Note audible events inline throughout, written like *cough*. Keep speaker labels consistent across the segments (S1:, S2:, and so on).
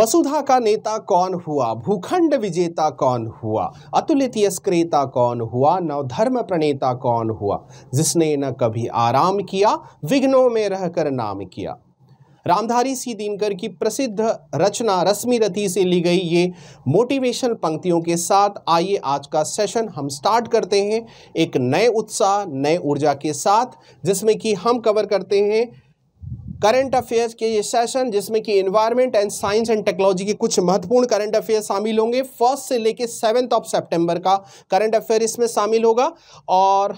S1: वसुधा का नेता कौन हुआ भूखंड विजेता कौन हुआ अतुल तियस्क्रेता कौन हुआ नवधर्म प्रणेता कौन हुआ जिसने न कभी आराम किया विघ्नों में रहकर नाम किया रामधारी सी दिनकर की प्रसिद्ध रचना रश्मि रथी से ली गई ये मोटिवेशनल पंक्तियों के साथ आइए आज का सेशन हम स्टार्ट करते हैं एक नए उत्साह नए ऊर्जा के साथ जिसमें कि हम कवर करते हैं करंट अफेयर्स के ये सेशन जिसमें कि environment and science and technology के कुछ महत्वपूर्ण करंट अफेयर्स शामिल होंगे फर्स्ट से लेके सेवन्थ ऑफ सेप्टेम्बर का करंट अफेयर इसमें शामिल होगा और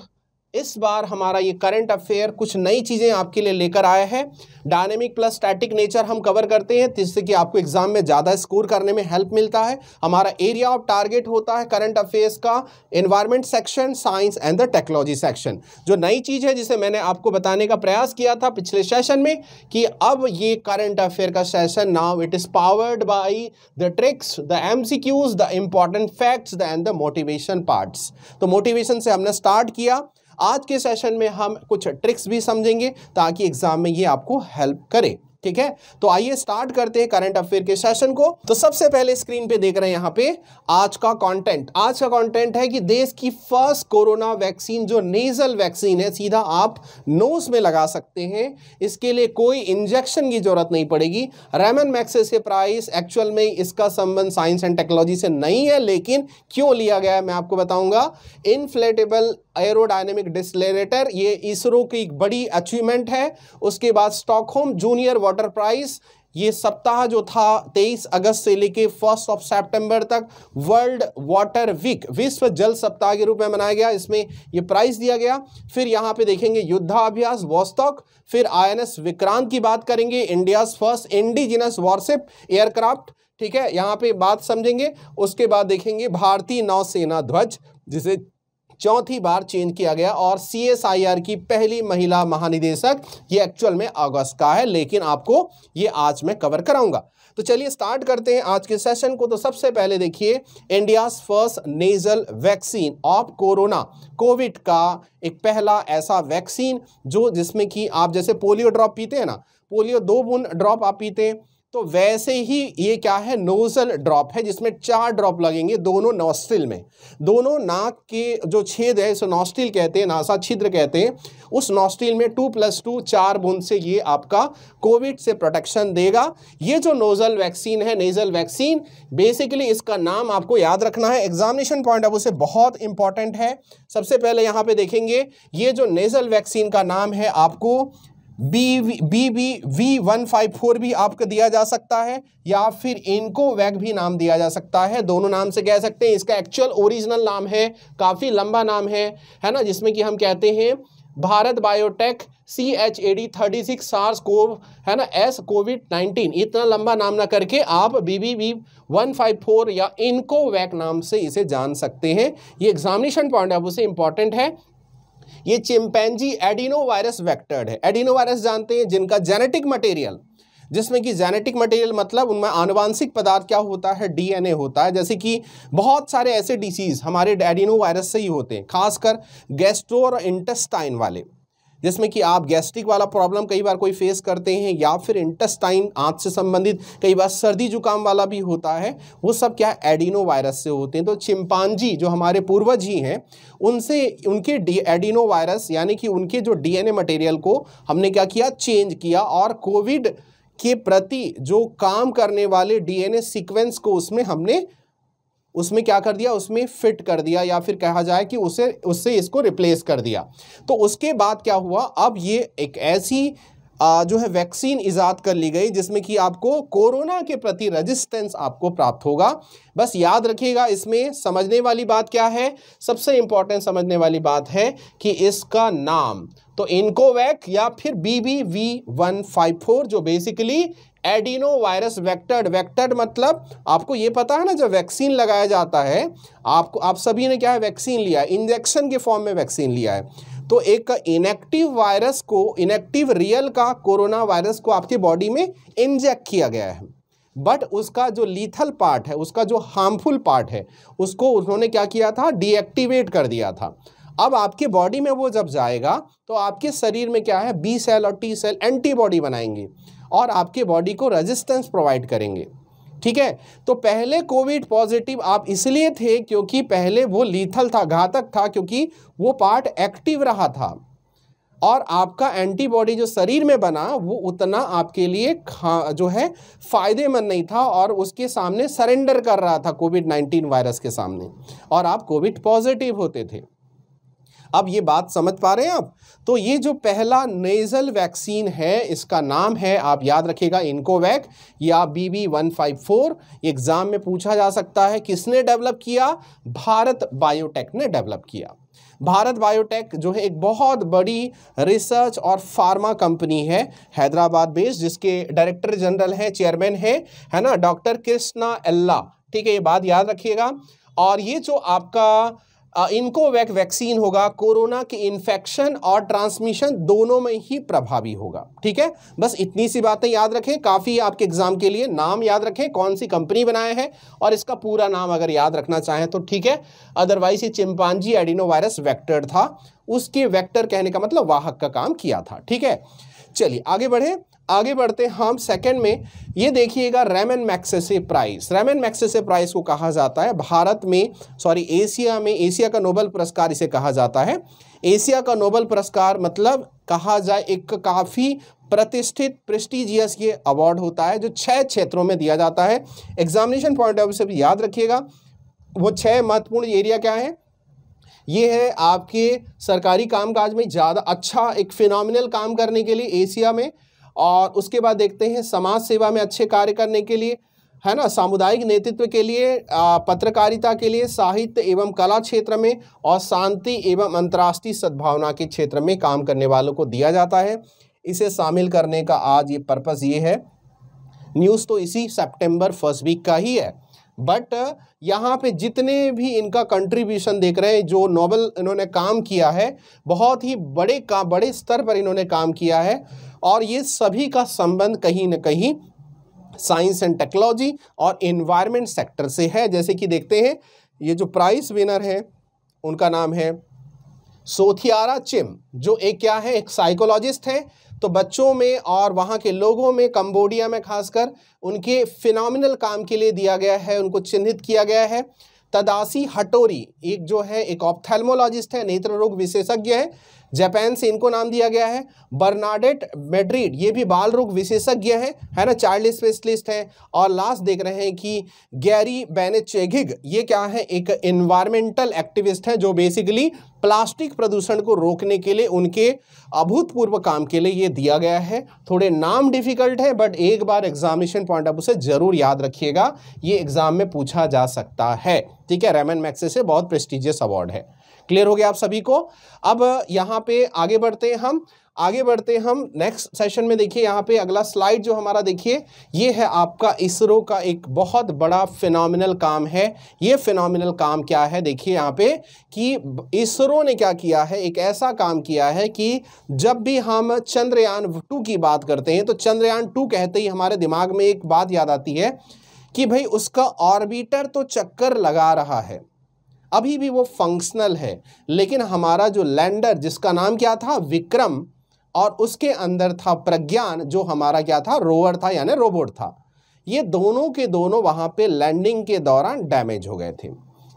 S1: इस बार हमारा ये करंट अफेयर कुछ नई चीज़ें आपके लिए लेकर आया है डायनेमिक प्लस स्टैटिक नेचर हम कवर करते हैं जिससे कि आपको एग्जाम में ज़्यादा स्कोर करने में हेल्प मिलता है हमारा एरिया ऑफ टारगेट होता है करंट अफेयर्स का environment section science and the technology section जो नई चीज़ है जिसे मैंने आपको बताने का प्रयास किया था पिछले सेशन में कि अब ये करंट अफेयर का session now it is powered by the tricks the M C Qs the important facts and the motivation parts तो मोटिवेशन से हमने स्टार्ट किया आज के सेशन में हम कुछ ट्रिक्स भी समझेंगे ताकि एग्ज़ाम में ये आपको हेल्प करे ठीक है तो आइए स्टार्ट करते हैं करंट अफेयर के सेशन को तो सबसे पहले स्क्रीन पे देख रहे हैं यहाँ पे आज का कंटेंट आज का कंटेंट है कि देश की फर्स्ट कोरोना वैक्सीन जो नेजल वैक्सीन है सीधा आप नोज में लगा सकते हैं इसके लिए कोई इंजेक्शन की जरूरत नहीं पड़ेगी रेमन मैक्सेस के प्राइस एक्चुअल में इसका संबंध साइंस एंड टेक्नोलॉजी से नहीं है लेकिन क्यों लिया गया है मैं आपको बताऊंगा इनफ्लेटेबल एरोडायनेमिक डिस्लेटर ये इसरो की एक बड़ी अचीवमेंट है उसके बाद स्टॉकहोम जूनियर क्वार्टर प्राइस ये सप्ताह जो था 23 अगस्त से लेके फर्स्ट ऑफ सितंबर तक वर्ल्ड वाटर वीक विश्व जल सप्ताह के रूप में मनाया गया इसमें ये प्राइस दिया गया फिर यहाँ पे देखेंगे युद्धाभ्यास वोस्तोक फिर आईएनएस विक्रांत की बात करेंगे India's first indigenous warship aircraft ठीक है यहाँ पे बात समझेंगे उसके बाद देखेंगे भारतीय नौसेना ध्वज जिसे चौथी बार चेंज किया गया और सीएसआईआर की पहली महिला महानिदेशक ये एक्चुअल में अगस्त का है लेकिन आपको ये आज मैं कवर कराऊंगा तो चलिए स्टार्ट करते हैं आज के सेशन को तो सबसे पहले देखिए India first nasal vaccine of corona COVID का एक पहला ऐसा वैक्सीन जो जिसमें कि आप जैसे पोलियो ड्रॉप पीते हैं ना पोलियो दो बूंद ड्रॉप आप पीते हैं तो वैसे ही ये क्या है नोज़ल ड्रॉप है जिसमें चार ड्रॉप लगेंगे दोनों नोस्टिल में दोनों नाक के जो छेद है इसे नोस्टिल कहते हैं नासा छिद्र कहते हैं उस नोस्टिल में टू प्लस टू चार बूंद से ये आपका कोविड से प्रोटेक्शन देगा ये जो नोज़ल वैक्सीन है नेज़ल वैक्सीन बेसिकली इसका नाम आपको याद रखना है एग्जामिनेशन पॉइंट ऑफ उसे बहुत इंपॉर्टेंट है सबसे पहले यहाँ पर देखेंगे ये जो नेज़ल वैक्सीन का नाम है आपको B B B V one five four भी आपको दिया जा सकता है या फिर इनको वैग भी नाम दिया जा सकता है दोनों नाम से कह सकते हैं इसका एक्चुअल ओरिजिनल नाम है काफ़ी लंबा नाम है है ना जिसमें कि हम कहते हैं Bharat biotech C H A D thirty six SARS CoV है ना एस कोविड नाइन्टीन इतना लंबा नाम ना करके आप B B V one five four या इनको वैक नाम से इसे जान सकते हैं ये एग्जामिनेशन पॉइंट ऑफ व्यू से इंपॉर्टेंट है ये एडिनो वायरस वैक्टर्ड है वायरस जानते हैं जिनका जेनेटिक मटेरियल जिसमें कि जेनेटिक मटेरियल मतलब उनमें आनुवांशिक पदार्थ क्या होता है डीएनए होता है जैसे कि बहुत सारे ऐसे डिसीज़ हमारे एडिनो वायरस से ही होते हैं खासकर गैस्ट्रो और इंटेस्टाइन वाले जिसमें कि आप गैस्ट्रिक वाला प्रॉब्लम कई बार कोई फेस करते हैं या फिर इंटेस्टाइन आंत से संबंधित कई बार सर्दी जुकाम वाला भी होता है वो सब क्या एडिनो वायरस से होते हैं तो चिंपांजी जो हमारे पूर्वज ही हैं उनसे उनके डी एडिनो वायरस यानी कि उनके जो डीएनए मटेरियल को हमने क्या किया चेंज किया और कोविड के प्रति जो काम करने वाले डीएनए सीक्वेंस को उसमें हमने उसमें क्या कर दिया उसमें फिट कर दिया या फिर कहा जाए कि उसे उससे इसको रिप्लेस कर दिया तो उसके बाद क्या हुआ अब ये एक ऐसी जो है वैक्सीन ईजाद कर ली गई जिसमें कि आपको कोरोना के प्रति रेजिस्टेंस आपको प्राप्त होगा बस याद रखिएगा इसमें समझने वाली बात क्या है सबसे इम्पॉर्टेंट समझने वाली बात है कि इसका नाम तो इनकोवैक या फिर B B V one five four जो basically adeno virus vectored vectored मतलब आपको ये पता है ना जब वैक्सीन लगाया जाता है आपको आप सभी ने क्या है वैक्सीन लिया है इंजेक्शन के फॉर्म में वैक्सीन लिया है तो एक इनेक्टिव वायरस को इनेक्टिव रियल का कोरोना वायरस को आपकी बॉडी में इंजेक्ट किया गया है बट उसका जो लीथल पार्ट है उसका जो हार्मफुल पार्ट है उसको उन्होंने क्या किया था डीएक्टिवेट कर दिया था अब आपके बॉडी में वो जब जाएगा तो आपके शरीर में क्या है बी सेल और टी सेल एंटीबॉडी बनाएंगे और आपके बॉडी को रेजिस्टेंस प्रोवाइड करेंगे ठीक है तो पहले कोविड पॉजिटिव आप इसलिए थे क्योंकि पहले वो लीथल था घातक था क्योंकि वो पार्ट एक्टिव रहा था और आपका एंटीबॉडी जो शरीर में बना वो उतना आपके लिए खा जो है फ़ायदेमंद नहीं था और उसके सामने सरेंडर कर रहा था कोविड नाइन्टीन वायरस के सामने और आप कोविड पॉजिटिव होते थे अब ये बात समझ पा रहे हैं आप तो ये जो पहला नेज़ल वैक्सीन है इसका नाम है आप याद रखिएगा इनकोवैक या B B one five four exam में पूछा जा सकता है किसने डेवलप किया भारत बायोटेक ने डेवलप किया भारत बायोटेक जो है एक बहुत बड़ी रिसर्च और फार्मा कंपनी है हैदराबाद बेस्ड जिसके डायरेक्टर जनरल हैं चेयरमैन है है ना डॉक्टर कृष्णा अल्ला ठीक है ये बात याद रखिएगा और ये जो आपका वैक वैक्सीन होगा कोरोना के इन्फेक्शन और ट्रांसमिशन दोनों में ही प्रभावी होगा ठीक है बस इतनी सी बातें याद रखें काफ़ी आपके एग्जाम के लिए नाम याद रखें कौन सी कंपनी बनाए हैं और इसका पूरा नाम अगर याद रखना चाहें तो ठीक है अदरवाइज ये चिंपांजी एडिनो वायरस वैक्टर था उसके वैक्टर कहने का मतलब वाहक का काम किया था ठीक है चलिए आगे बढ़े आगे बढ़ते हम सेकंड में ये देखिएगा Ramon Magsaysay prize Ramon Magsaysay prize को कहा जाता है भारत में सॉरी एशिया में एशिया का नोबल पुरस्कार इसे कहा जाता है एशिया का नोबल पुरस्कार मतलब कहा जाए एक काफ़ी प्रतिष्ठित प्रेस्टिजियस ये अवार्ड होता है जो छः क्षेत्रों में दिया जाता है एग्जामिनेशन पॉइंट ऑफ व्यू से भी याद रखिएगा वो छः महत्वपूर्ण एरिया क्या है ये है आपके सरकारी कामकाज में ज़्यादा अच्छा एक फिनोमिनल काम करने के लिए एशिया में और उसके बाद देखते हैं समाज सेवा में अच्छे कार्य करने के लिए है ना सामुदायिक नेतृत्व के लिए पत्रकारिता के लिए साहित्य एवं कला क्षेत्र में और शांति एवं अंतर्राष्ट्रीय सद्भावना के क्षेत्र में काम करने वालों को दिया जाता है इसे शामिल करने का आज ये पर्पज़ ये है न्यूज़ तो इसी सेप्टेम्बर फर्स्ट वीक का ही है बट uh, यहाँ पे जितने भी इनका कंट्रीब्यूशन देख रहे हैं जो नोबल इन्होंने काम किया है बहुत ही बड़े का बड़े स्तर पर इन्होंने काम किया है और ये सभी का संबंध कहीं ना कहीं साइंस एंड टेक्नोलॉजी और इन्वायरमेंट सेक्टर से है जैसे कि देखते हैं ये जो प्राइस विनर हैं उनका नाम है सोथियारा चिम जो एक क्या है एक साइकोलॉजिस्ट है तो बच्चों में और वहाँ के लोगों में कम्बोडिया में खासकर उनके फिनोमिनल काम के लिए दिया गया है उनको चिन्हित किया गया है तदासी हटोरी एक जो है एक ऑप्थेलमोलॉजिस्ट है नेत्र रोग विशेषज्ञ है जापान से इनको नाम दिया गया है बर्नाडेट मेड्रिड ये भी बाल रोग विशेषज्ञ हैं है ना चाइल्ड स्पेशलिस्ट हैं और लास्ट देख रहे हैं कि गैरी बैनेचेघिग ये क्या है एक इन्वायरमेंटल एक्टिविस्ट है जो बेसिकली प्लास्टिक प्रदूषण को रोकने के लिए उनके अभूतपूर्व काम के लिए ये दिया गया है थोड़े नाम डिफिकल्ट है बट एक बार एग्जामिनेशन पॉइंट ऑफ से ज़रूर याद रखिएगा ये एग्ज़ाम में पूछा जा सकता है ठीक है रेमन मैक्से से बहुत प्रेस्टिजियस अवार्ड है क्लियर हो गया आप सभी को अब यहाँ पे आगे बढ़ते हैं हम आगे बढ़ते हम नेक्स्ट सेशन में देखिए यहाँ पे अगला स्लाइड जो हमारा देखिए ये है आपका इसरो का एक बहुत बड़ा फिनोमिनल काम है ये फिनोमिनल काम क्या है देखिए यहाँ पे कि इसरो ने क्या किया है एक ऐसा काम किया है कि जब भी हम चंद्रयान टू की बात करते हैं तो चंद्रयान टू कहते ही हमारे दिमाग में एक बात याद आती है कि भाई उसका ऑर्बिटर तो चक्कर लगा रहा है अभी भी वो फंक्शनल है लेकिन हमारा जो लैंडर जिसका नाम क्या था विक्रम और उसके अंदर था प्रज्ञान जो हमारा क्या था रोवर था यानी रोबोट था ये दोनों के दोनों वहाँ पे लैंडिंग के दौरान डैमेज हो गए थे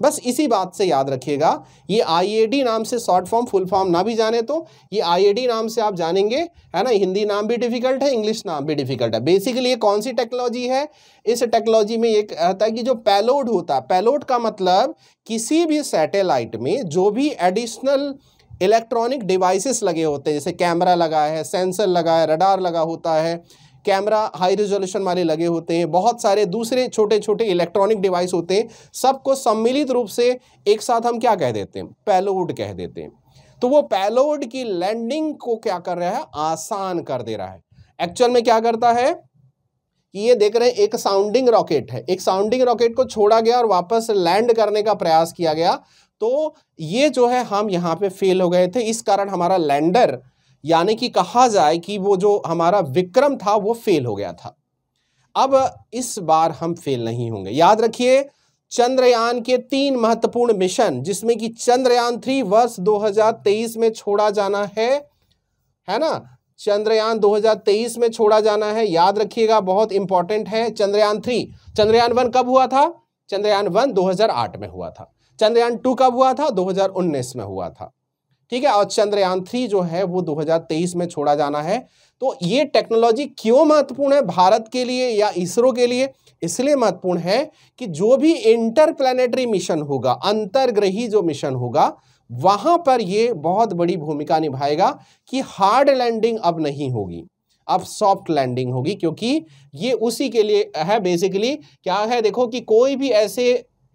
S1: बस इसी बात से याद रखिएगा ये आईएडी नाम से शॉर्ट फॉर्म फुल फॉर्म ना भी जाने तो ये आईएडी नाम से आप जानेंगे है ना हिंदी नाम भी डिफिकल्ट है इंग्लिश नाम भी डिफिकल्ट है बेसिकली ये कौन सी टेक्नोलॉजी है इस टेक्नोलॉजी में ये कहता है कि जो पैलोड होता है पैलोड का मतलब किसी भी सैटेलाइट में जो भी एडिशनल इलेक्ट्रॉनिक डिवाइसेस लगे होते हैं जैसे कैमरा लगा है सेंसर लगा है रडार लगा होता है कैमरा हाई रेजोल्यूशन वाले लगे होते हैं बहुत सारे दूसरे छोटे छोटे इलेक्ट्रॉनिक डिवाइस होते हैं सबको सम्मिलित रूप से एक साथ हम क्या कह देते हैं पैलोड कह देते हैं तो वो पैलोड की लैंडिंग को क्या कर रहा है आसान कर दे रहा है एक्चुअल में क्या करता है कि ये देख रहे हैं एक साउंडिंग रॉकेट है एक साउंडिंग रॉकेट को छोड़ा गया और वापस लैंड करने का प्रयास किया गया तो ये जो है हम यहाँ पे फेल हो गए थे इस कारण हमारा लैंडर यानी कि कहा जाए कि वो जो हमारा विक्रम था वो फेल हो गया था अब इस बार हम फेल नहीं होंगे याद रखिए चंद्रयान के तीन महत्वपूर्ण मिशन जिसमें कि चंद्रयान थ्री वर्ष 2023 में छोड़ा जाना है है ना चंद्रयान 2023 में छोड़ा जाना है याद रखिएगा बहुत इंपॉर्टेंट है चंद्रयान थ्री चंद्रयान वन कब हुआ था चंद्रयान वन 2008 में हुआ था चंद्रयान टू कब हुआ था 2019 में हुआ था ठीक है और चंद्रयान थ्री जो है वो 2023 में छोड़ा जाना है तो ये टेक्नोलॉजी क्यों महत्वपूर्ण है भारत के लिए या इसरो के लिए इसलिए महत्वपूर्ण है कि जो भी इंटर मिशन होगा अंतर्ग्रही जो मिशन होगा वहां पर ये बहुत बड़ी भूमिका निभाएगा कि हार्ड लैंडिंग अब नहीं होगी अब सॉफ्ट लैंडिंग होगी क्योंकि ये उसी के लिए है बेसिकली क्या है देखो कि कोई भी ऐसे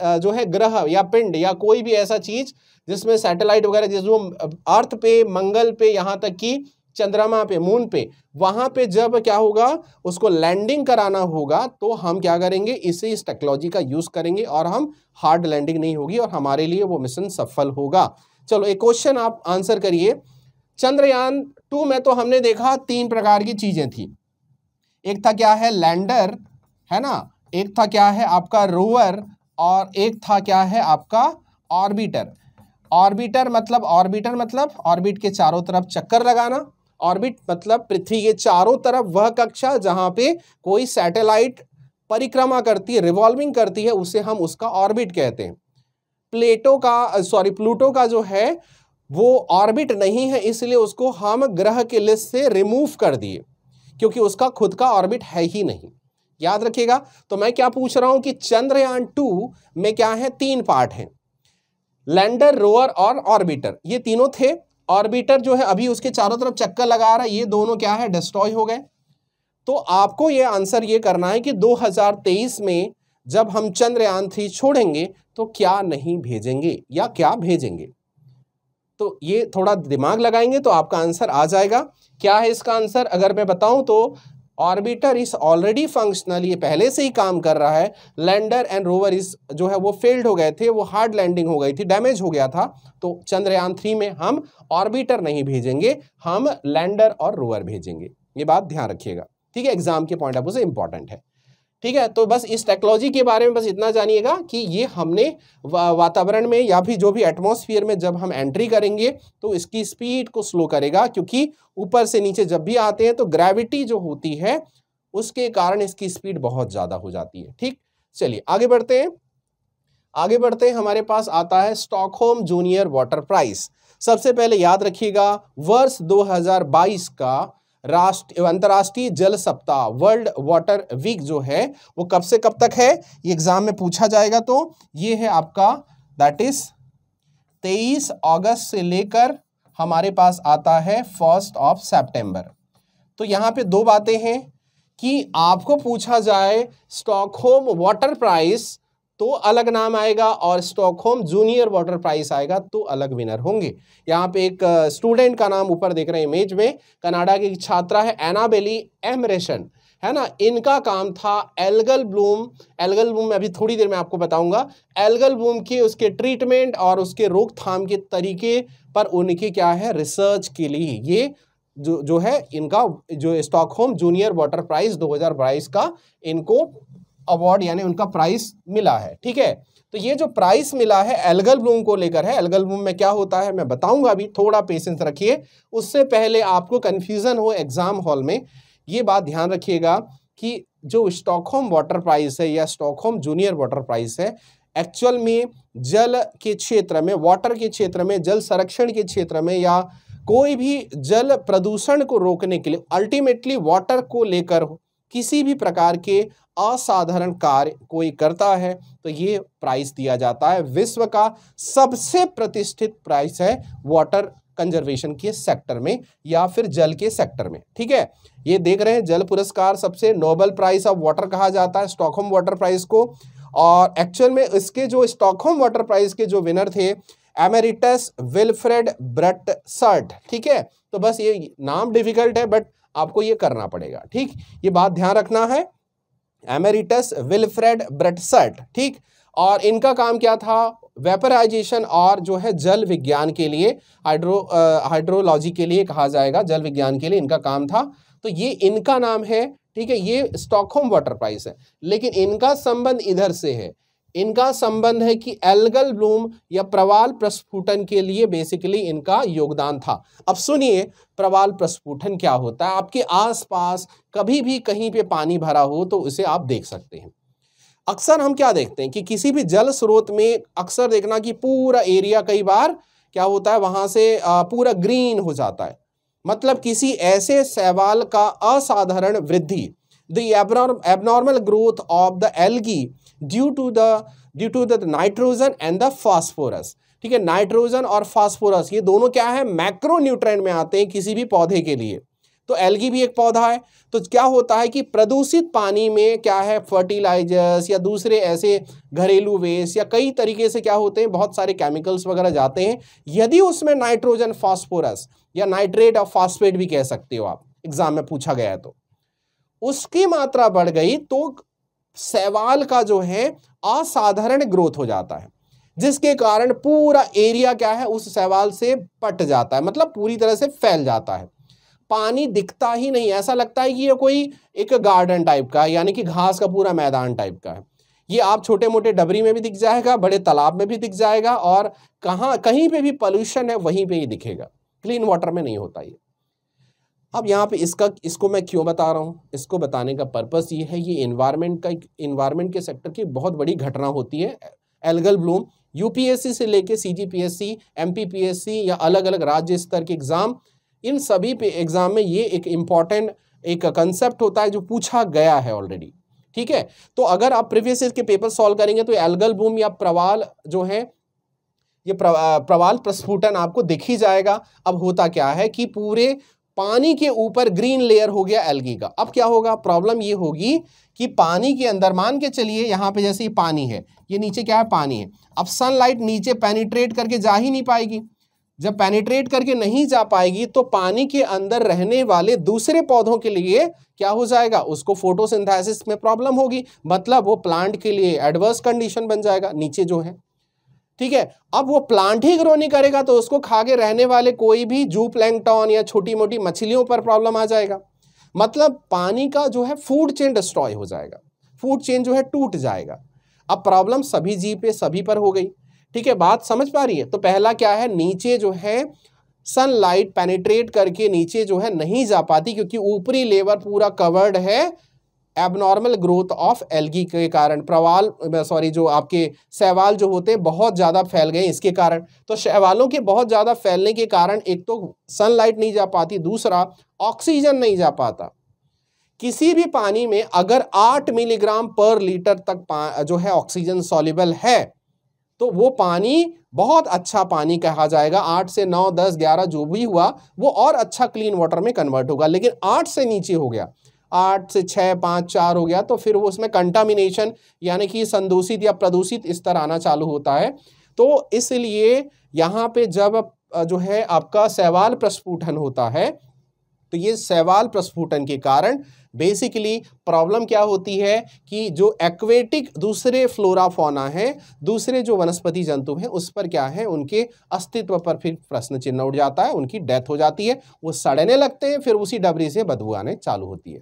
S1: जो है ग्रह या पिंड या कोई भी ऐसा चीज़ जिसमें सैटेलाइट वगैरह जिसमें अर्थ पे मंगल पे यहाँ तक कि चंद्रमा पे मून पे वहां पे जब क्या होगा उसको लैंडिंग कराना होगा तो हम क्या करेंगे इसी इस टेक्नोलॉजी का यूज़ करेंगे और हम हार्ड लैंडिंग नहीं होगी और हमारे लिए वो मिशन सफल होगा चलो एक क्वेश्चन आप आंसर करिए चंद्रयान टू में तो हमने देखा तीन प्रकार की चीज़ें थी एक था क्या है लैंडर है ना एक था क्या है आपका रोवर और एक था क्या है आपका ऑर्बिटर ऑर्बिटर मतलब ऑर्बिटर मतलब ऑर्बिट के चारों तरफ चक्कर लगाना ऑर्बिट मतलब पृथ्वी के चारों तरफ वह कक्षा जहाँ पे कोई सैटेलाइट परिक्रमा करती है रिवॉल्विंग करती है उसे हम उसका ऑर्बिट कहते हैं प्लेटो का सॉरी प्लूटो का जो है वो ऑर्बिट नहीं है इसलिए उसको हम ग्रह के लिस्ट से रिमूव कर दिए क्योंकि उसका खुद का ऑर्बिट है ही नहीं याद रखिएगा तो मैं क्या पूछ रहा हूं कि चंद्रयान टू में क्या है तीन पार्ट हैं लैंडर रोअर और ऑर्बिटर ये तीनों थे ऑर्बिटर जो है अभी उसके चारों तरफ चक्कर लगा रहा है ये दोनों क्या है डिस्ट्रॉय हो गए तो आपको ये आंसर ये करना है कि 2023 में जब हम चंद्रयान थ्री छोड़ेंगे तो क्या नहीं भेजेंगे या क्या भेजेंगे तो ये थोड़ा दिमाग लगाएंगे तो आपका आंसर आ जाएगा क्या है इसका आंसर अगर मैं बताऊं तो ऑर्बिटर इज ऑलरेडी फंक्शनल ये पहले से ही काम कर रहा है लैंडर एंड रोवर इस जो है वो फेल्ड हो गए थे वो हार्ड लैंडिंग हो गई थी डैमेज हो गया था तो चंद्रयान थ्री में हम ऑर्बिटर नहीं भेजेंगे हम लैंडर और रोवर भेजेंगे ये बात ध्यान रखिएगा ठीक है एग्जाम के पॉइंट ऑफ व्यू से इंपॉर्टेंट है ठीक है तो बस इस टेक्नोलॉजी के बारे में बस इतना जानिएगा कि ये हमने वा, वातावरण में या फिर जो भी एटमॉस्फेयर में जब हम एंट्री करेंगे तो इसकी स्पीड को स्लो करेगा क्योंकि ऊपर से नीचे जब भी आते हैं तो ग्रेविटी जो होती है उसके कारण इसकी स्पीड बहुत ज़्यादा हो जाती है ठीक चलिए आगे बढ़ते हैं आगे बढ़ते हैं हमारे पास आता है स्टॉकहोम जूनियर वाटर प्राइस सबसे पहले याद रखिएगा वर्ष दो का राष्ट्र अंतर्राष्ट्रीय जल सप्ताह वर्ल्ड वाटर वीक जो है वो कब से कब तक है ये एग्जाम में पूछा जाएगा तो ये है आपका दैट इज तेईस अगस्त से लेकर हमारे पास आता है फर्स्ट ऑफ सेप्टेम्बर तो यहाँ पे दो बातें हैं कि आपको पूछा जाए स्टॉकहोम वाटर प्राइस तो अलग नाम आएगा और स्टॉकहोम जूनियर वाटर प्राइस आएगा तो अलग विनर होंगे यहाँ पे एक स्टूडेंट का नाम ऊपर देख रहे हैं इमेज में कनाडा की छात्रा है एनाबेली एमरेशन है ना इनका काम था एल्गल ब्लूम एल्गल ब्लूम अभी थोड़ी देर में आपको बताऊंगा एल्गल ब्लूम के उसके ट्रीटमेंट और उसके रोकथाम के तरीके पर उनकी क्या है रिसर्च के लिए ये जो जो है इनका जो स्टॉकहोम जूनियर वाटर प्राइज 2022 का इनको अवार्ड यानी उनका प्राइस मिला है ठीक है तो ये जो प्राइस मिला है एल्गल ब्लूम को लेकर है एल्गल ब्लूम में क्या होता है मैं बताऊंगा अभी थोड़ा पेशेंस रखिए उससे पहले आपको कन्फ्यूज़न हो एग्ज़ाम हॉल में ये बात ध्यान रखिएगा कि जो स्टॉकहोम वाटर प्राइस है या स्टॉकहोम जूनियर वाटर प्राइस है एक्चुअल में जल के क्षेत्र में वाटर के क्षेत्र में जल संरक्षण के क्षेत्र में या कोई भी जल प्रदूषण को रोकने के लिए अल्टीमेटली वाटर को लेकर किसी भी प्रकार के असाधारण कार्य कोई करता है तो ये प्राइस दिया जाता है विश्व का सबसे प्रतिष्ठित प्राइस है वाटर कंजर्वेशन के सेक्टर में या फिर जल के सेक्टर में ठीक है ये देख रहे हैं जल पुरस्कार सबसे नोबल प्राइस ऑफ वाटर कहा जाता है स्टॉकहोम वाटर प्राइस को और एक्चुअल में इसके जो स्टॉकहोम वाटर प्राइस के जो विनर थे एमेरिटस विलफ्रेड ब्रट सर्ट ठीक है तो बस ये नाम डिफिकल्ट है बट आपको ये करना पड़ेगा ठीक ये बात ध्यान रखना है एमेरिटस विलफ्रेड ब्रेटसट ठीक और इनका काम क्या था वेपराइजेशन और जो है जल विज्ञान के लिए हाइड्रो हाइड्रोलॉजी के लिए कहा जाएगा जल विज्ञान के लिए इनका काम था तो ये इनका नाम है ठीक है ये स्टॉकहोम वाटर प्राइस है लेकिन इनका संबंध इधर से है इनका संबंध है कि एल्गल ब्लूम या प्रवाल प्रस्फुटन के लिए बेसिकली इनका योगदान था अब सुनिए प्रवाल प्रस्फुटन क्या होता है आपके आसपास कभी भी कहीं पे पानी भरा हो तो उसे आप देख सकते हैं अक्सर हम क्या देखते हैं कि किसी भी जल स्रोत में अक्सर देखना कि पूरा एरिया कई बार क्या होता है वहाँ से पूरा ग्रीन हो जाता है मतलब किसी ऐसे सवाल का असाधारण वृद्धि the abnormal growth of the algae due to the due to the nitrogen and the phosphorus ठीक है नाइट्रोजन और फास्फोरस ये दोनों क्या है मैक्रो न्यूट्रेंट में आते हैं किसी भी पौधे के लिए तो एलगी भी एक पौधा है तो क्या होता है कि प्रदूषित पानी में क्या है फर्टिलाइजर्स या दूसरे ऐसे घरेलू वेस्ट या कई तरीके से क्या होते हैं बहुत सारे केमिकल्स वगैरह जाते हैं यदि उसमें नाइट्रोजन फास्फोरस या नाइट्रेट और फास्फेट भी कह सकते हो आप एग्जाम में पूछा गया तो उसकी मात्रा बढ़ गई तो सैवाल का जो है असाधारण ग्रोथ हो जाता है जिसके कारण पूरा एरिया क्या है उस सवाल से पट जाता है मतलब पूरी तरह से फैल जाता है पानी दिखता ही नहीं ऐसा लगता है कि ये कोई एक गार्डन टाइप का है यानी कि घास का पूरा मैदान टाइप का है ये आप छोटे मोटे डबरी में भी दिख जाएगा बड़े तालाब में भी दिख जाएगा और कहाँ कहीं पे भी पॉल्यूशन है वहीं पे ही दिखेगा क्लीन वाटर में नहीं होता ये अब यहाँ पे इसका इसको मैं क्यों बता रहा हूँ इसको बताने का पर्पस ये है ये इन्वायरमेंट का इन्वायरमेंट के सेक्टर की बहुत बड़ी घटना होती है एलगल ब्लूम यूपीएससी से लेके सीजीपीएससी एमपीपीएससी या अलग अलग राज्य स्तर के एग्ज़ाम इन सभी पे एग्ज़ाम में ये एक इम्पॉर्टेंट एक कंसेप्ट होता है जो पूछा गया है ऑलरेडी ठीक है तो अगर आप प्रीवियस ईयर के पेपर सॉल्व करेंगे तो एल्गल बूम या प्रवाल जो है ये प्रवाल प्रस्फुटन आपको दिख ही जाएगा अब होता क्या है कि पूरे पानी के ऊपर ग्रीन लेयर हो गया एलगी का अब क्या होगा प्रॉब्लम ये होगी कि पानी के अंदर मान के चलिए यहाँ पे जैसे ये पानी है ये नीचे क्या है पानी है अब सनलाइट नीचे पेनिट्रेट करके जा ही नहीं पाएगी जब पेनिट्रेट करके नहीं जा पाएगी तो पानी के अंदर रहने वाले दूसरे पौधों के लिए क्या हो जाएगा उसको फोटोसिंथेसिस में प्रॉब्लम होगी मतलब वो प्लांट के लिए एडवर्स कंडीशन बन जाएगा नीचे जो है ठीक है अब वो प्लांट ही ग्रो नहीं करेगा तो उसको खा के रहने वाले कोई भी जू प्लैंगटॉन या छोटी मोटी मछलियों पर प्रॉब्लम आ जाएगा मतलब पानी का जो है फूड चेन डिस्ट्रॉय हो जाएगा फूड चेन जो है टूट जाएगा अब प्रॉब्लम सभी जीव पे सभी पर हो गई ठीक है बात समझ पा रही है तो पहला क्या है नीचे जो है सनलाइट पेनिट्रेट करके नीचे जो है नहीं जा पाती क्योंकि ऊपरी लेवर पूरा कवर्ड है एबनॉर्मल ग्रोथ ऑफ एल्गी के कारण प्रवाल सॉरी जो आपके सहवाल जो होते हैं बहुत ज़्यादा फैल गए इसके कारण तो शहवालों के बहुत ज़्यादा फैलने के कारण एक तो सनलाइट नहीं जा पाती दूसरा ऑक्सीजन नहीं जा पाता किसी भी पानी में अगर आठ मिलीग्राम पर लीटर तक जो है ऑक्सीजन सॉलिबल है तो वो पानी बहुत अच्छा पानी कहा जाएगा आठ से नौ दस ग्यारह जो भी हुआ वो और अच्छा क्लीन वाटर में कन्वर्ट होगा लेकिन आठ से नीचे हो गया आठ से छः पाँच चार हो गया तो फिर वो उसमें कंटामिनेशन यानी कि संदूषित या प्रदूषित स्तर आना चालू होता है तो इसलिए यहाँ पे जब जो है आपका सवाल प्रस्फुटन होता है तो ये सवाल प्रस्फुटन के कारण बेसिकली प्रॉब्लम क्या होती है कि जो एक्वेटिक दूसरे फ्लोरा फोना है दूसरे जो वनस्पति जंतु हैं उस पर क्या है उनके अस्तित्व पर फिर प्रश्न चिन्ह उठ जाता है उनकी डेथ हो जाती है वो सड़ने लगते हैं फिर उसी डबरी से बदबू आने चालू होती है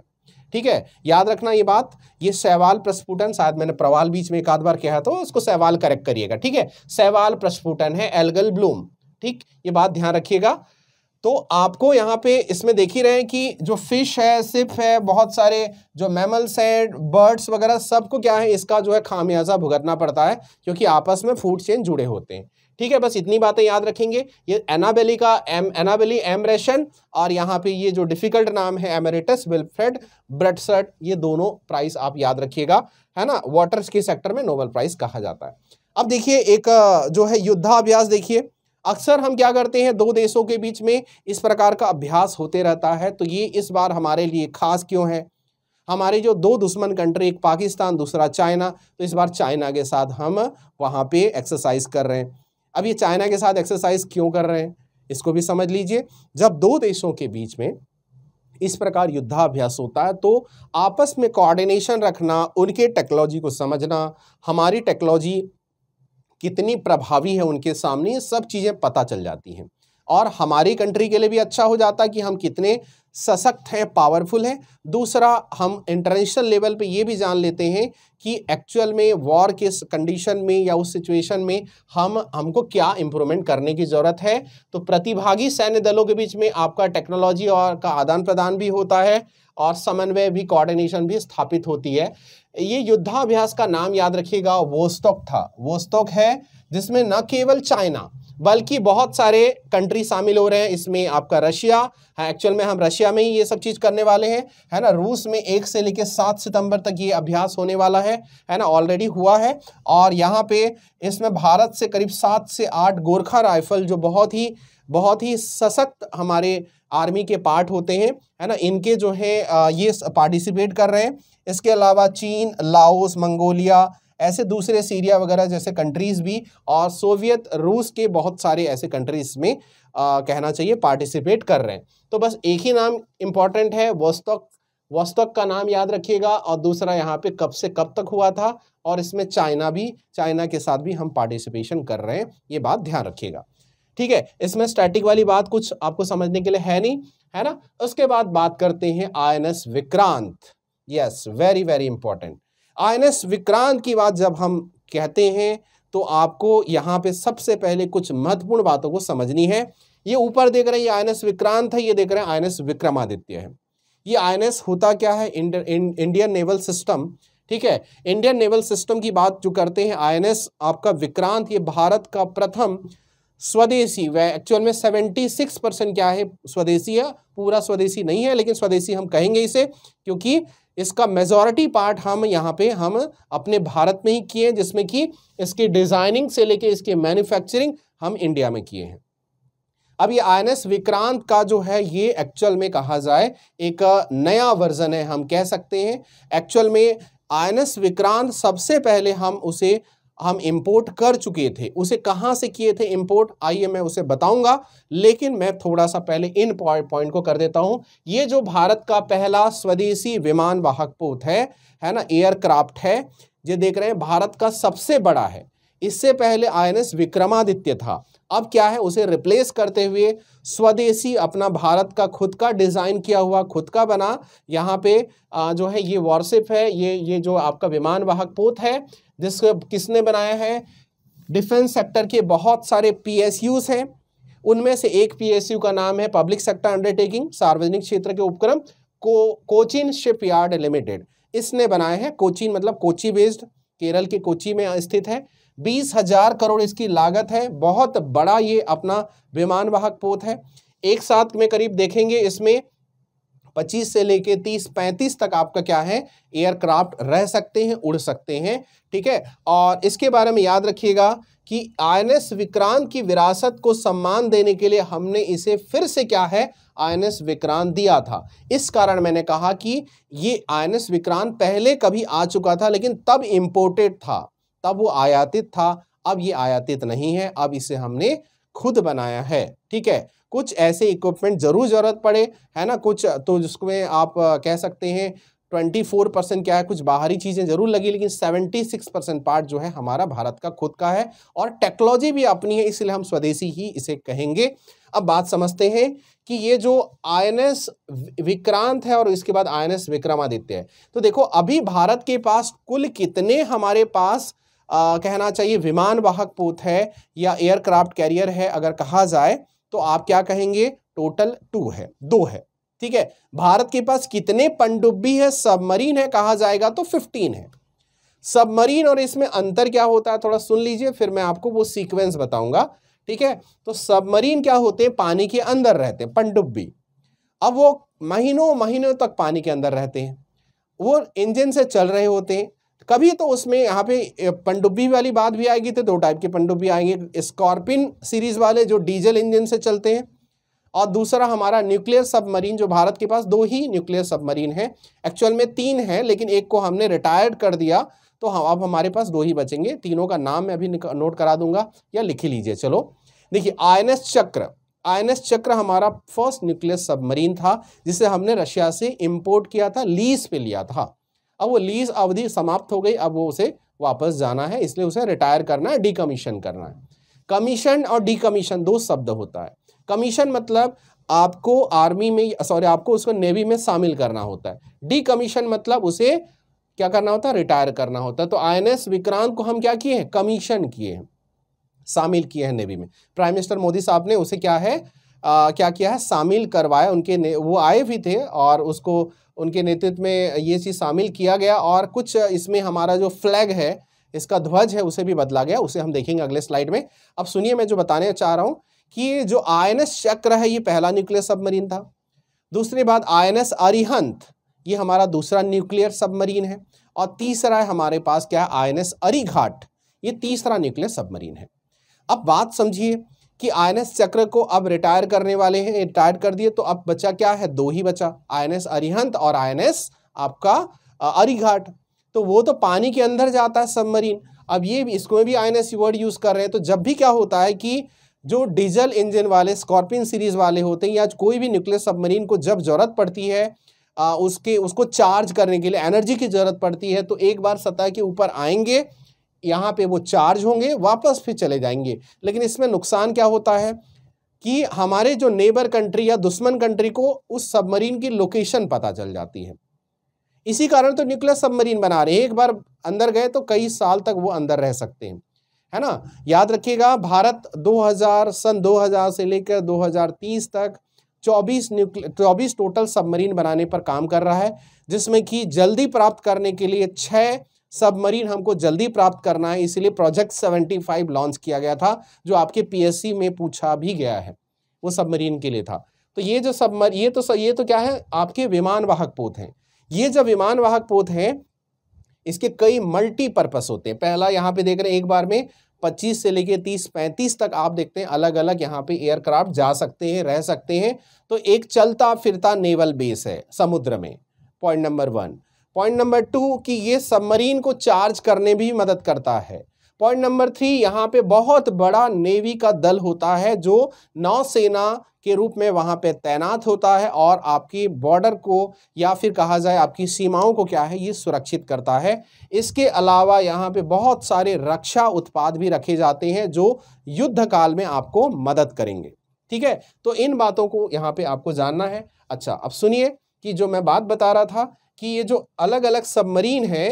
S1: ठीक है याद रखना ये बात ये सहवाल प्रस्फुटन शायद मैंने प्रवाल बीच में एक आध बार कहा तो उसको सहवाल करेक्ट करिएगा ठीक है सहवाल प्रस्फुटन है एलगल ब्लूम ठीक ये बात ध्यान रखिएगा तो आपको यहाँ पे इसमें देख ही रहे हैं कि जो फिश है सिप है बहुत सारे जो मैमल्स हैं बर्ड्स वगैरह सबको क्या है इसका जो है खामियाजा भुगतना पड़ता है क्योंकि आपस में फूड चेन जुड़े होते हैं ठीक है बस इतनी बातें याद रखेंगे ये एनाबेली का एम एनाबेली एमरेशन और यहाँ पे ये जो डिफिकल्ट नाम है एमेरिटस विल्फ्रेड ब्रटसर्ट ये दोनों प्राइस आप याद रखिएगा है ना वाटर्स के सेक्टर में नोबल प्राइज कहा जाता है अब देखिए एक जो है युद्धाभ्यास देखिए अक्सर हम क्या करते हैं दो देशों के बीच में इस प्रकार का अभ्यास होते रहता है तो ये इस बार हमारे लिए खास क्यों है हमारे जो दो दुश्मन कंट्री एक पाकिस्तान दूसरा चाइना तो इस बार चाइना के साथ हम वहाँ पे एक्सरसाइज कर रहे हैं अब ये चाइना के साथ एक्सरसाइज क्यों कर रहे हैं इसको भी समझ लीजिए जब दो देशों के बीच में इस प्रकार युद्धाभ्यास होता है तो आपस में कोऑर्डिनेशन रखना उनके टेक्नोलॉजी को समझना हमारी टेक्नोलॉजी कितनी प्रभावी है उनके सामने सब चीज़ें पता चल जाती हैं और हमारी कंट्री के लिए भी अच्छा हो जाता है कि हम कितने सशक्त है पावरफुल है दूसरा हम इंटरनेशनल लेवल पे ये भी जान लेते हैं कि एक्चुअल में वॉर के कंडीशन में या उस सिचुएशन में हम हमको क्या इम्प्रूवमेंट करने की ज़रूरत है तो प्रतिभागी सैन्य दलों के बीच में आपका टेक्नोलॉजी और का आदान प्रदान भी होता है और समन्वय भी कोऑर्डिनेशन भी स्थापित होती है ये युद्धाभ्यास का नाम याद रखिएगा वोस्तोक था वोस्तोक है जिसमें न केवल चाइना बल्कि बहुत सारे कंट्री शामिल हो रहे हैं इसमें आपका रशिया है हाँ, एक्चुअल में हम रशिया में ही ये सब चीज़ करने वाले हैं है ना रूस में एक से लेकर सात सितंबर तक ये अभ्यास होने वाला है है ना ऑलरेडी हुआ है और यहाँ पे इसमें भारत से करीब सात से आठ गोरखा राइफल जो बहुत ही बहुत ही सशक्त हमारे आर्मी के पार्ट होते हैं है ना इनके जो है ये पार्टिसिपेट कर रहे हैं इसके अलावा चीन लाओस मंगोलिया ऐसे दूसरे सीरिया वगैरह जैसे कंट्रीज़ भी और सोवियत रूस के बहुत सारे ऐसे कंट्रीज़ में आ, कहना चाहिए पार्टिसिपेट कर रहे हैं तो बस एक ही नाम इम्पॉर्टेंट है वोस्तोक वोस्तोक का नाम याद रखिएगा और दूसरा यहाँ पे कब से कब तक हुआ था और इसमें चाइना भी चाइना के साथ भी हम पार्टिसिपेशन कर रहे हैं ये बात ध्यान रखिएगा ठीक है इसमें स्टैटिक वाली बात कुछ आपको समझने के लिए है नहीं है ना उसके बाद बात करते हैं I Vikrant yes very very important I Vikrant की बात जब हम कहते हैं तो आपको यहाँ पे सबसे पहले कुछ महत्वपूर्ण बातों को समझनी है ये ऊपर देख रहे हैं आई एन विक्रांत है ये देख रहे हैं आईएनएस विक्रमादित्य है ये आई होता क्या है इंडियन नेवल सिस्टम ठीक है इंडियन नेवल सिस्टम की बात जो करते हैं आई आपका विक्रांत ये भारत का प्रथम स्वदेशी वह एक्चुअल में 76 परसेंट क्या है स्वदेशी है पूरा स्वदेशी नहीं है लेकिन स्वदेशी हम कहेंगे इसे क्योंकि इसका मेजोरिटी पार्ट हम यहाँ पे हम अपने भारत में ही किए हैं जिसमें कि इसकी डिज़ाइनिंग से लेके इसके मैन्युफैक्चरिंग हम इंडिया में किए हैं अब ये आई विक्रांत का जो है ये एक्चुअल में कहा जाए एक नया वर्जन है हम कह सकते हैं एक्चुअल में आई विक्रांत सबसे पहले हम उसे हम इंपोर्ट कर चुके थे उसे कहाँ से किए थे इंपोर्ट आइए मैं उसे बताऊंगा लेकिन मैं थोड़ा सा पहले इन पॉइंट को कर देता हूँ ये जो भारत का पहला स्वदेशी विमान वाहक पोत है है ना एयरक्राफ्ट है ये देख रहे हैं भारत का सबसे बड़ा है इससे पहले आई विक्रमादित्य था अब क्या है उसे रिप्लेस करते हुए स्वदेशी अपना भारत का खुद का डिज़ाइन किया हुआ खुद का बना यहाँ पे जो है ये वॉरशिप है ये ये जो आपका विमान वाहक पोत है जिसको किसने बनाया है डिफेंस सेक्टर के बहुत सारे पी हैं उनमें से एक पीएसयू का नाम है पब्लिक सेक्टर अंडरटेकिंग सार्वजनिक क्षेत्र के उपक्रम को कोचिन शिपयार्ड लिमिटेड इसने बनाया है कोचिन मतलब कोची बेस्ड केरल के कोची में स्थित है बीस हजार करोड़ इसकी लागत है बहुत बड़ा ये अपना विमान वाहक पोत है एक साथ में करीब देखेंगे इसमें 25 से लेके 30 35 तक आपका क्या है एयरक्राफ्ट रह सकते हैं उड़ सकते हैं ठीक है और इसके बारे में याद रखिएगा कि आई विक्रांत की विरासत को सम्मान देने के लिए हमने इसे फिर से क्या है आई विक्रांत दिया था इस कारण मैंने कहा कि ये आई विक्रांत पहले कभी आ चुका था लेकिन तब इम्पोर्टेड था तब वो आयातित था अब ये आयातित नहीं है अब इसे हमने खुद बनाया है ठीक है कुछ ऐसे इक्विपमेंट ज़रूर ज़रूरत पड़े है ना कुछ तो जिसमें आप कह सकते हैं ट्वेंटी फोर परसेंट क्या है कुछ बाहरी चीज़ें जरूर लगी लेकिन सेवेंटी सिक्स परसेंट पार्ट जो है हमारा भारत का खुद का है और टेक्नोलॉजी भी अपनी है इसलिए हम स्वदेशी ही इसे कहेंगे अब बात समझते हैं कि ये जो आई विक्रांत है और इसके बाद आई विक्रमादित्य है तो देखो अभी भारत के पास कुल कितने हमारे पास आ, कहना चाहिए विमान वाहक पोत है या एयरक्राफ्ट कैरियर है अगर कहा जाए तो आप क्या कहेंगे टोटल टू है दो है ठीक है भारत के पास कितने पनडुब्बी है सबमरीन है कहा जाएगा तो फिफ्टीन है सबमरीन और इसमें अंतर क्या होता है थोड़ा सुन लीजिए फिर मैं आपको वो सीक्वेंस बताऊंगा ठीक है तो सबमरीन क्या होते हैं पानी के अंदर रहते हैं पनडुब्बी अब वो महीनों महीनों तक पानी के अंदर रहते हैं वो इंजन से चल रहे होते हैं कभी तो उसमें यहाँ पे पनडुब्बी वाली बात भी आएगी तो दो टाइप की पनडुब्बी आएंगे स्कॉर्पिन सीरीज़ वाले जो डीजल इंजन से चलते हैं और दूसरा हमारा न्यूक्लियर सबमरीन जो भारत के पास दो ही न्यूक्लियर सबमरीन है एक्चुअल में तीन है लेकिन एक को हमने रिटायर्ड कर दिया तो हम अब हमारे पास दो ही बचेंगे तीनों का नाम मैं अभी नोट करा दूंगा या लिख ही लीजिए चलो देखिए आईएनएस चक्र आईएनएस चक्र हमारा फर्स्ट न्यूक्लियर सबमरीन था जिसे हमने रशिया से इम्पोर्ट किया था लीज पे लिया था अब वो लीज अवधि समाप्त हो गई अब वो उसे वापस जाना है इसलिए उसे रिटायर करना है डीकमीशन करना है कमीशन और डीकमीशन दो शब्द होता है कमीशन मतलब आपको आर्मी में सॉरी आपको उसको नेवी में शामिल करना होता है कमीशन मतलब उसे क्या करना होता है रिटायर करना होता है तो आईएनएस विक्रांत को हम क्या किए हैं कमीशन किए हैं शामिल किए हैं नेवी में प्राइम मिनिस्टर मोदी साहब ने उसे क्या है आ, क्या किया है शामिल करवाया उनके ने वो आए भी थे और उसको उनके नेतृत्व में ये चीज़ शामिल किया गया और कुछ इसमें हमारा जो फ्लैग है इसका ध्वज है उसे भी बदला गया उसे हम देखेंगे अगले स्लाइड में अब सुनिए मैं जो बताने चाह रहा हूँ कि जो आई एन एस चक्र है ये पहला न्यूक्लियर सबमरीन था दूसरी बात आई एन एस अरिहंत ये हमारा दूसरा न्यूक्लियर सबमरीन है और तीसरा है हमारे पास क्या है आई एन एस अरीघाट ये तीसरा न्यूक्लियर सबमरीन है अब बात समझिए कि आईएनएस चक्र को अब रिटायर करने वाले हैं रिटायर कर दिए तो अब बचा क्या है दो ही बचा आईएनएस अरिहंत और आईएनएस आपका अरिघाट तो वो तो पानी के अंदर जाता है सबमरीन अब ये इसमें भी आईएनएस वर्ड यूज़ कर रहे हैं तो जब भी क्या होता है कि जो डीजल इंजन वाले स्कॉर्पियन सीरीज वाले होते हैं या कोई भी न्यूक्लियर सबमरीन को जब ज़रूरत पड़ती है आ, उसके उसको चार्ज करने के लिए एनर्जी की ज़रूरत पड़ती है तो एक बार सतह के ऊपर आएंगे यहाँ पे वो चार्ज होंगे वापस फिर चले जाएंगे लेकिन इसमें नुकसान क्या होता है कि हमारे जो नेबर कंट्री या दुश्मन कंट्री को उस सबमरीन की लोकेशन पता चल जाती है इसी कारण तो न्यूक्लियर सबमरीन बना रहे हैं एक बार अंदर गए तो कई साल तक वो अंदर रह सकते हैं है ना याद रखिएगा भारत 2000 सन 2000 से लेकर 2030 तक 24 न्यूक्लियर 24 टोटल सबमरीन बनाने पर काम कर रहा है जिसमें कि जल्दी प्राप्त करने के लिए छः सबमरीन हमको जल्दी प्राप्त करना है इसीलिए प्रोजेक्ट 75 लॉन्च किया गया था जो आपके पीएससी में पूछा भी गया है वो सबमरीन के लिए था तो ये जो सबमर ये तो ये तो क्या है आपके विमान वाहक पोत हैं ये जो विमान वाहक पोत हैं इसके कई मल्टीपर्पस होते हैं पहला यहाँ पे देख रहे हैं एक बार में 25 से लेके 30 35 तक आप देखते हैं अलग अलग यहाँ पे एयरक्राफ्ट जा सकते हैं रह सकते हैं तो एक चलता फिरता नेवल बेस है समुद्र में point number one point number two कि ये सबमरीन को चार्ज करने भी मदद करता है पॉइंट नंबर थ्री यहाँ पे बहुत बड़ा नेवी का दल होता है जो नौसेना के रूप में वहाँ पे तैनात होता है और आपकी बॉर्डर को या फिर कहा जाए आपकी सीमाओं को क्या है ये सुरक्षित करता है इसके अलावा यहाँ पे बहुत सारे रक्षा उत्पाद भी रखे जाते हैं जो युद्ध काल में आपको मदद करेंगे ठीक है तो इन बातों को यहाँ पे आपको जानना है अच्छा अब सुनिए कि जो मैं बात बता रहा था कि ये जो अलग अलग सबमरीन है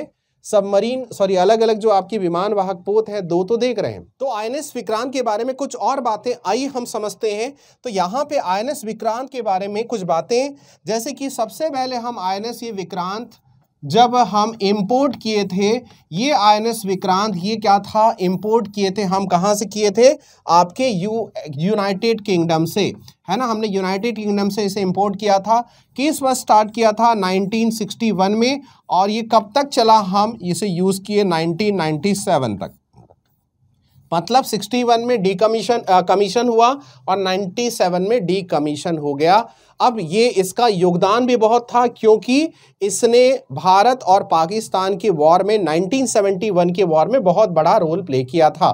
S1: सबमरीन सॉरी अलग अलग जो आपकी विमान वाहक पोत हैं दो तो देख रहे हैं तो आई एन विक्रांत के बारे में कुछ और बातें आई हम समझते हैं तो यहाँ पे आई एन विक्रांत के बारे में कुछ बातें जैसे कि सबसे पहले हम आई ये विक्रांत जब हम इंपोर्ट किए थे ये आई विक्रांत ये क्या था इंपोर्ट किए थे हम कहाँ से किए थे आपके यू यूनाइटेड किंगडम से है ना हमने यूनाइटेड किंगडम से इसे इंपोर्ट किया था किस वर्ष स्टार्ट किया था 1961 में और ये कब तक चला हम इसे यूज़ किए 1997 तक मतलब 61 में डी कमीशन कमीशन हुआ और 97 में डी कमीशन हो गया अब ये इसका योगदान भी बहुत था क्योंकि इसने भारत और पाकिस्तान की वॉर में 1971 के वॉर में बहुत बड़ा रोल प्ले किया था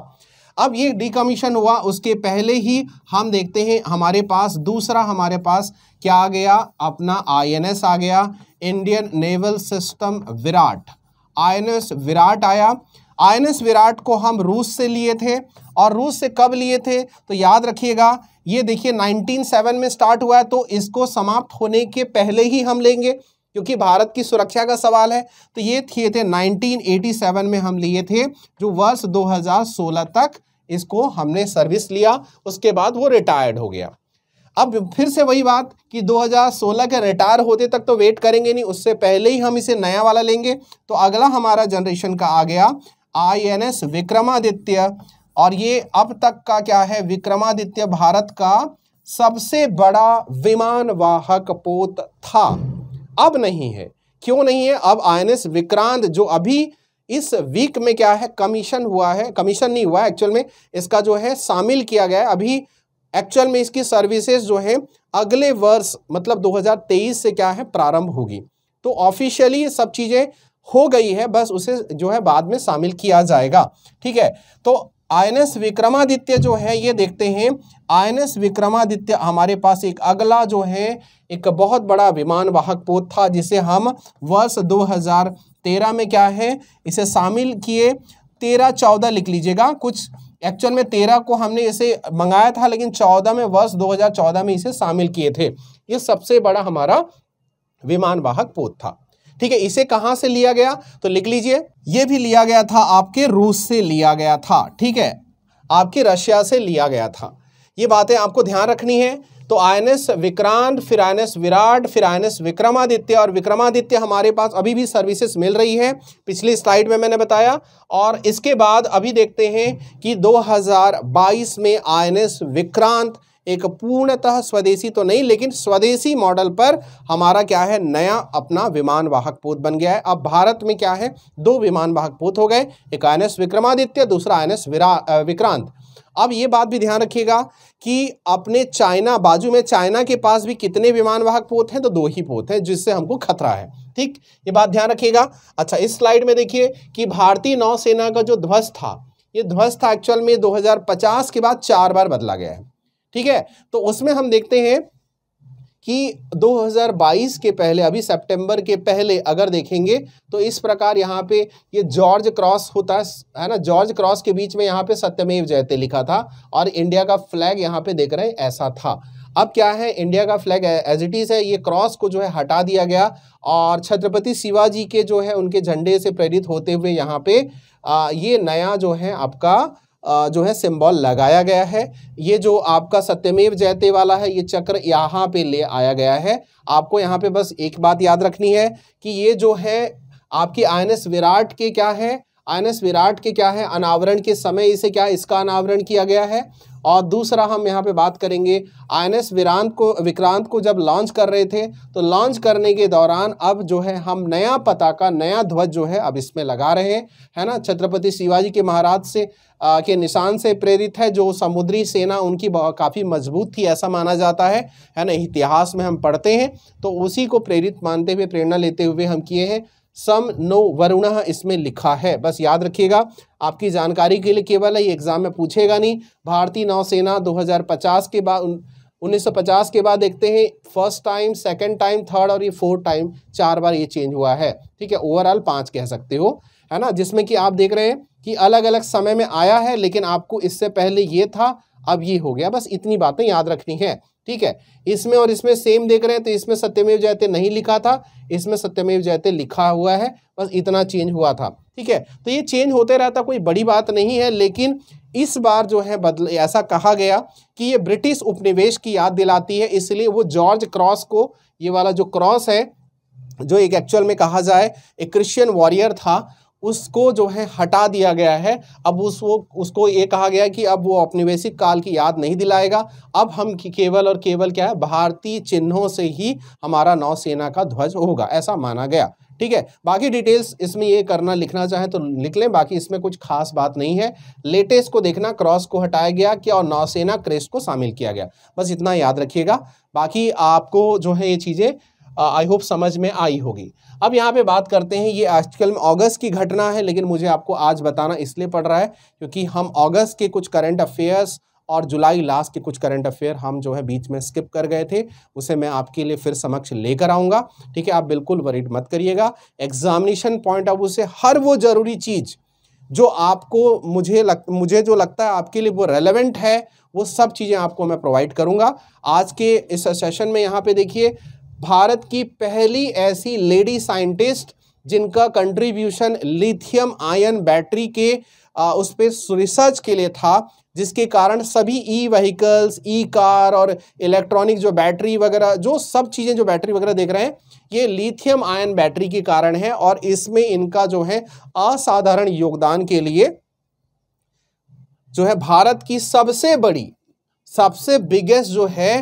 S1: अब ये डिकमीशन हुआ उसके पहले ही हम देखते हैं हमारे पास दूसरा हमारे पास क्या आ गया अपना आईएनएस आ गया Indian naval system Virat INS Virat आया आईएनएस विराट को हम रूस से लिए थे और रूस से कब लिए थे तो याद रखिएगा ये देखिए 197 में स्टार्ट हुआ है तो इसको समाप्त होने के पहले ही हम लेंगे क्योंकि भारत की सुरक्षा का सवाल है तो ये थे थे 1987 में हम लिए थे जो वर्ष 2016 तक इसको हमने सर्विस लिया उसके बाद वो रिटायर्ड हो गया अब फिर से वही बात कि 2016 के रिटायर होते तक तो वेट करेंगे नहीं उससे पहले ही हम इसे नया वाला लेंगे तो अगला हमारा जनरेशन का आ गया आईएनएस विक्रमादित्य और ये अब तक का क्या है विक्रमादित्य भारत का सबसे बड़ा विमान वाहक पोत था अब नहीं है क्यों नहीं है अब आईएनएस विक्रांत जो अभी इस वीक में क्या है कमीशन हुआ है कमीशन नहीं हुआ एक्चुअल में इसका जो है शामिल किया गया अभी एक्चुअल में इसकी सर्विसेज जो है अगले वर्ष मतलब 2023 से क्या है प्रारंभ होगी तो ऑफिशियली सब चीज़ें हो गई है बस उसे जो है बाद में शामिल किया जाएगा ठीक है तो आईएनएस विक्रमादित्य जो है ये देखते हैं आईएनएस विक्रमादित्य हमारे पास एक अगला जो है एक बहुत बड़ा विमान वाहक पोत था जिसे हम वर्ष तेरह में क्या है इसे शामिल किए तेरह चौदह लिख लीजिएगा कुछ एक्चुअल में तेरह को हमने इसे मंगाया था लेकिन चौदह में वर्ष चौदह में इसे शामिल किए थे ये सबसे बड़ा हमारा विमान वाहक पोत था ठीक है इसे कहां से लिया गया तो लिख लीजिए ये भी लिया गया था आपके रूस से लिया गया था ठीक है आपके रशिया से लिया गया था ये बातें आपको ध्यान रखनी है तो आई विक्रांत फिर आई विराट फिर आई विक्रमादित्य और विक्रमादित्य हमारे पास अभी भी सर्विसेज मिल रही है पिछली स्लाइड में मैंने बताया और इसके बाद अभी देखते हैं कि 2022 में आई विक्रांत एक पूर्णतः स्वदेशी तो नहीं लेकिन स्वदेशी मॉडल पर हमारा क्या है नया अपना विमान वाहक पोत बन गया है अब भारत में क्या है दो विमान वाहक पोत हो गए एक आई विक्रमादित्य दूसरा आई विरा विक्रांत अब ये बात भी ध्यान रखिएगा कि अपने चाइना बाजू में चाइना के पास भी कितने विमान वाहक पोत हैं तो दो ही पोत हैं जिससे हमको खतरा है ठीक ये बात ध्यान रखिएगा अच्छा इस स्लाइड में देखिए कि भारतीय नौसेना का जो ध्वज था ये ध्वज था एक्चुअल में 2050 के बाद चार बार बदला गया है ठीक है तो उसमें हम देखते हैं कि 2022 के पहले अभी सितंबर के पहले अगर देखेंगे तो इस प्रकार यहाँ पे ये जॉर्ज क्रॉस होता है ना जॉर्ज क्रॉस के बीच में यहाँ पे सत्यमेव जयते लिखा था और इंडिया का फ्लैग यहाँ पे देख रहे हैं ऐसा था अब क्या है इंडिया का फ्लैग एज इट इज़ है ये क्रॉस को जो है हटा दिया गया और छत्रपति शिवाजी के जो है उनके झंडे से प्रेरित होते हुए यहाँ पे आ, ये नया जो है आपका जो है सिंबल लगाया गया है ये जो आपका सत्यमेव जयते वाला है ये चक्र यहाँ पे ले आया गया है आपको यहाँ पे बस एक बात याद रखनी है कि ये जो है आपकी आई विराट के क्या है आई विराट के क्या है अनावरण के समय इसे क्या इसका अनावरण किया गया है और दूसरा हम यहाँ पे बात करेंगे आईएनएस विरांत को विक्रांत को जब लॉन्च कर रहे थे तो लॉन्च करने के दौरान अब जो है हम नया पताका नया ध्वज जो है अब इसमें लगा रहे हैं है ना छत्रपति शिवाजी के महाराज से आ, के निशान से प्रेरित है जो समुद्री सेना उनकी काफ़ी मजबूत थी ऐसा माना जाता है है ना इतिहास में हम पढ़ते हैं तो उसी को प्रेरित मानते हुए प्रेरणा लेते हुए हम किए हैं सम नो वरुण इसमें लिखा है बस याद रखिएगा आपकी जानकारी के लिए केवल ये एग्जाम में पूछेगा नहीं भारतीय नौसेना 2050 के बाद 1950 के बाद देखते हैं first time second time third और ये फोर्थ टाइम चार बार ये चेंज हुआ है ठीक है ओवरऑल पाँच कह सकते हो है ना जिसमें कि आप देख रहे हैं कि अलग अलग समय में आया है लेकिन आपको इससे पहले ये था अब ये हो गया बस इतनी बातें याद रखनी है ठीक है इसमें और इसमें सेम देख रहे हैं तो इसमें सत्यमेव जयते नहीं लिखा था इसमें सत्यमेव जयते लिखा हुआ है बस इतना चेंज हुआ था ठीक है तो ये चेंज होते रहता कोई बड़ी बात नहीं है लेकिन इस बार जो है बदल ऐसा कहा गया कि ये ब्रिटिश उपनिवेश की याद दिलाती है इसलिए वो जॉर्ज क्रॉस को ये वाला जो क्रॉस है जो एक एक्चुअल में कहा जाए एक क्रिश्चियन वॉरियर था उसको जो है हटा दिया गया है अब उस वो उसको ये कहा गया है कि अब वो औपनिवेशिक काल की याद नहीं दिलाएगा अब हम केवल और केवल क्या है भारतीय चिन्हों से ही हमारा नौसेना का ध्वज होगा ऐसा माना गया ठीक है बाकी डिटेल्स इसमें ये करना लिखना चाहें तो लिख लें बाकी इसमें कुछ खास बात नहीं है लेटेस्ट को देखना क्रॉस को हटाया गया क्या और नौसेना क्रेस्ट को शामिल किया गया बस इतना याद रखिएगा बाकी आपको जो है ये चीज़ें आई uh, होप समझ में आई होगी अब यहाँ पे बात करते हैं ये आजकल में अगस्त की घटना है लेकिन मुझे आपको आज बताना इसलिए पड़ रहा है क्योंकि हम अगस्त के कुछ करंट अफेयर्स और जुलाई लास्ट के कुछ करंट अफेयर हम जो है बीच में स्किप कर गए थे उसे मैं आपके लिए फिर समक्ष लेकर आऊँगा ठीक है आप बिल्कुल वरीड मत करिएगा एग्जामिनेशन पॉइंट ऑफ व्यू से हर वो ज़रूरी चीज़ जो आपको मुझे लग मुझे जो लगता है आपके लिए वो रेलेवेंट है वो सब चीज़ें आपको मैं प्रोवाइड करूँगा आज के इस सेशन में यहाँ पे देखिए भारत की पहली ऐसी लेडी साइंटिस्ट जिनका कंट्रीब्यूशन लिथियम आयन बैटरी के आ, उस पर रिसर्च के लिए था जिसके कारण सभी ई व्हीकल्स ई कार और इलेक्ट्रॉनिक जो बैटरी वगैरह जो सब चीज़ें जो बैटरी वगैरह देख रहे हैं ये लिथियम आयन बैटरी के कारण है और इसमें इनका जो है असाधारण योगदान के लिए जो है भारत की सबसे बड़ी सबसे बिगेस्ट जो है